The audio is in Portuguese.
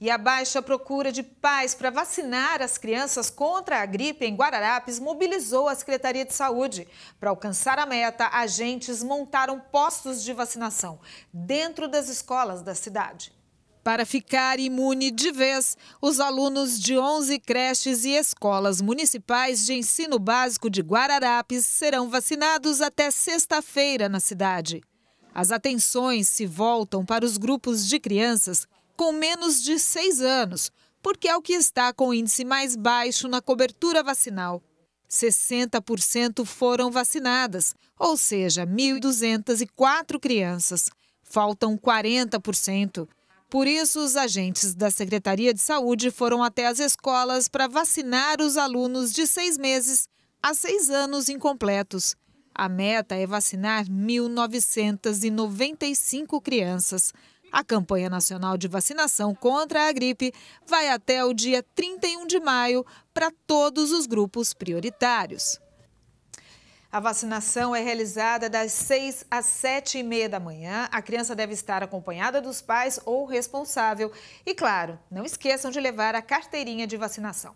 E a baixa procura de pais para vacinar as crianças contra a gripe em Guararapes mobilizou a Secretaria de Saúde. Para alcançar a meta, agentes montaram postos de vacinação dentro das escolas da cidade. Para ficar imune de vez, os alunos de 11 creches e escolas municipais de ensino básico de Guararapes serão vacinados até sexta-feira na cidade. As atenções se voltam para os grupos de crianças com menos de seis anos, porque é o que está com o índice mais baixo na cobertura vacinal. 60% foram vacinadas, ou seja, 1.204 crianças. Faltam 40%. Por isso, os agentes da Secretaria de Saúde foram até as escolas para vacinar os alunos de seis meses a seis anos incompletos. A meta é vacinar 1.995 crianças. A campanha nacional de vacinação contra a gripe vai até o dia 31 de maio para todos os grupos prioritários. A vacinação é realizada das 6 às 7 e meia da manhã. A criança deve estar acompanhada dos pais ou responsável. E claro, não esqueçam de levar a carteirinha de vacinação.